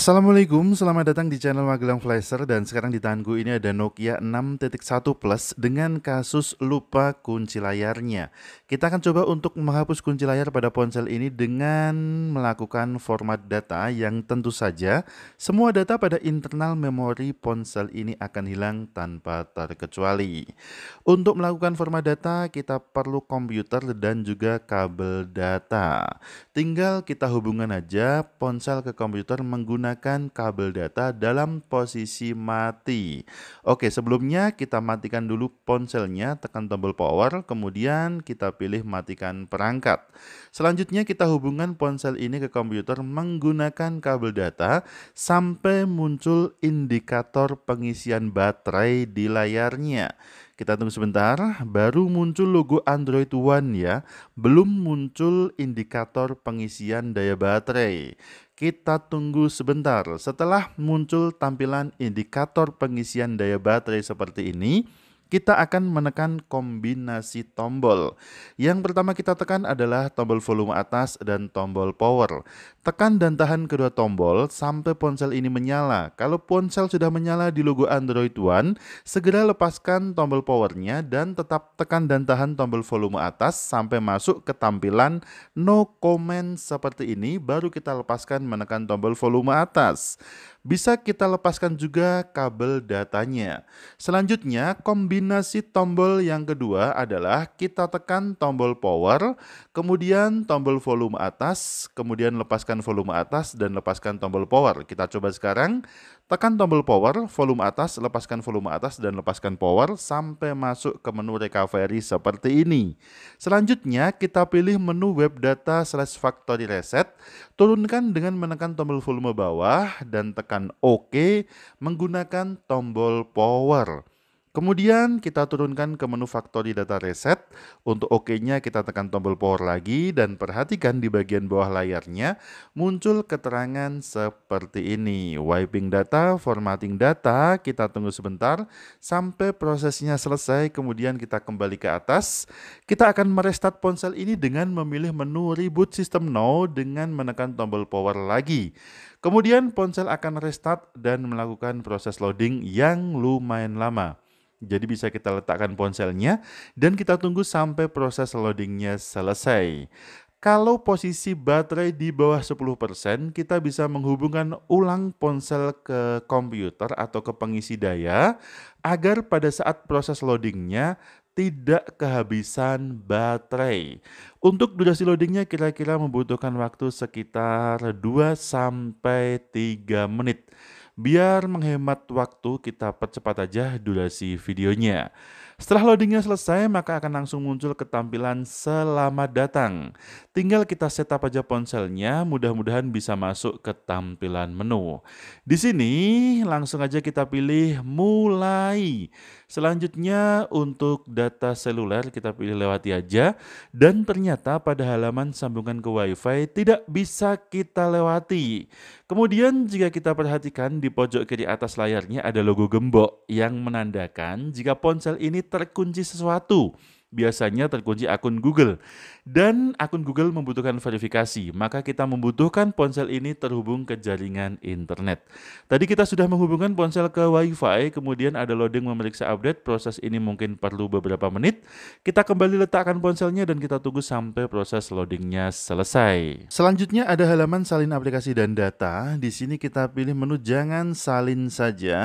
Assalamualaikum, selamat datang di channel Magelang Flasher dan sekarang di tanganku ini ada Nokia 6.1 Plus dengan kasus lupa kunci layarnya. Kita akan coba untuk menghapus kunci layar pada ponsel ini dengan melakukan format data yang tentu saja semua data pada internal memori ponsel ini akan hilang tanpa terkecuali. Untuk melakukan format data kita perlu komputer dan juga kabel data. Tinggal kita hubungan aja ponsel ke komputer menggunakan menggunakan kabel data dalam posisi mati. Oke, sebelumnya kita matikan dulu ponselnya, tekan tombol power, kemudian kita pilih matikan perangkat. Selanjutnya kita hubungkan ponsel ini ke komputer menggunakan kabel data sampai muncul indikator pengisian baterai di layarnya. Kita tunggu sebentar, baru muncul logo Android One ya. Belum muncul indikator pengisian daya baterai. Kita tunggu sebentar. Setelah muncul tampilan indikator pengisian daya baterai seperti ini, kita akan menekan kombinasi tombol. Yang pertama kita tekan adalah tombol volume atas dan tombol power. Tekan dan tahan kedua tombol sampai ponsel ini menyala. Kalau ponsel sudah menyala di logo Android One, segera lepaskan tombol powernya dan tetap tekan dan tahan tombol volume atas sampai masuk ke tampilan no comment seperti ini, baru kita lepaskan menekan tombol volume atas. Bisa kita lepaskan juga kabel datanya. Selanjutnya, kombinasi tombol yang kedua adalah kita tekan tombol power, kemudian tombol volume atas, kemudian lepaskan lepaskan volume atas dan lepaskan tombol power. Kita coba sekarang, tekan tombol power, volume atas, lepaskan volume atas dan lepaskan power sampai masuk ke menu recovery seperti ini. Selanjutnya kita pilih menu web data slash factory reset, turunkan dengan menekan tombol volume bawah dan tekan OK menggunakan tombol power. Kemudian kita turunkan ke menu factory data reset. Untuk OK-nya OK kita tekan tombol power lagi dan perhatikan di bagian bawah layarnya muncul keterangan seperti ini. Wiping data, formatting data, kita tunggu sebentar sampai prosesnya selesai kemudian kita kembali ke atas. Kita akan merestart ponsel ini dengan memilih menu reboot system now dengan menekan tombol power lagi. Kemudian ponsel akan restart dan melakukan proses loading yang lumayan lama. Jadi bisa kita letakkan ponselnya dan kita tunggu sampai proses loadingnya selesai. Kalau posisi baterai di bawah 10%, kita bisa menghubungkan ulang ponsel ke komputer atau ke pengisi daya agar pada saat proses loadingnya tidak kehabisan baterai. Untuk durasi loadingnya kira-kira membutuhkan waktu sekitar 2 sampai 3 menit. Biar menghemat waktu, kita percepat aja durasi videonya. Setelah loadingnya selesai, maka akan langsung muncul ketampilan selamat datang. Tinggal kita setup aja ponselnya, mudah-mudahan bisa masuk ke tampilan menu. Di sini langsung aja kita pilih mulai. Selanjutnya untuk data seluler kita pilih lewati aja. Dan ternyata pada halaman sambungan ke wifi tidak bisa kita lewati. Kemudian jika kita perhatikan di pojok kiri atas layarnya ada logo gembok yang menandakan jika ponsel ini terkunci sesuatu biasanya terkunci akun Google. Dan akun Google membutuhkan verifikasi, maka kita membutuhkan ponsel ini terhubung ke jaringan internet. Tadi kita sudah menghubungkan ponsel ke Wi-Fi, kemudian ada loading memeriksa update, proses ini mungkin perlu beberapa menit. Kita kembali letakkan ponselnya dan kita tunggu sampai proses loadingnya selesai. Selanjutnya ada halaman salin aplikasi dan data. Di sini kita pilih menu jangan salin saja.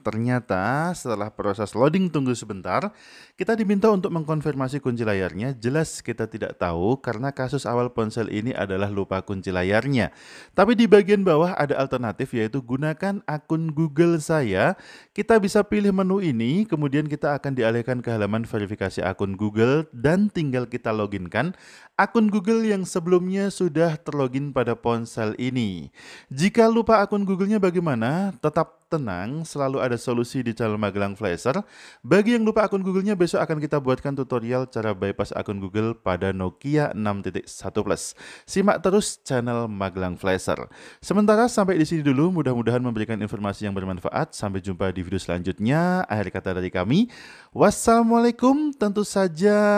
Ternyata setelah proses loading tunggu sebentar, kita diminta untuk mengkonfirmasi konfirmasi kunci layarnya jelas kita tidak tahu karena kasus awal ponsel ini adalah lupa kunci layarnya. Tapi di bagian bawah ada alternatif yaitu gunakan akun Google saya. Kita bisa pilih menu ini, kemudian kita akan dialihkan ke halaman verifikasi akun Google dan tinggal kita loginkan akun Google yang sebelumnya sudah terlogin pada ponsel ini. Jika lupa akun Google-nya bagaimana? Tetap tenang, selalu ada solusi di channel Magelang Flasher. Bagi yang lupa akun Google-nya, besok akan kita buatkan tutorial cara bypass akun Google pada Nokia 6.1 Plus. Simak terus channel Magelang Flasher. Sementara sampai di sini dulu, mudah-mudahan memberikan informasi yang bermanfaat. Sampai jumpa di video selanjutnya. Akhir kata dari kami, wassalamualaikum, tentu saja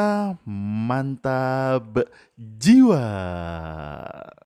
mantap jiwa.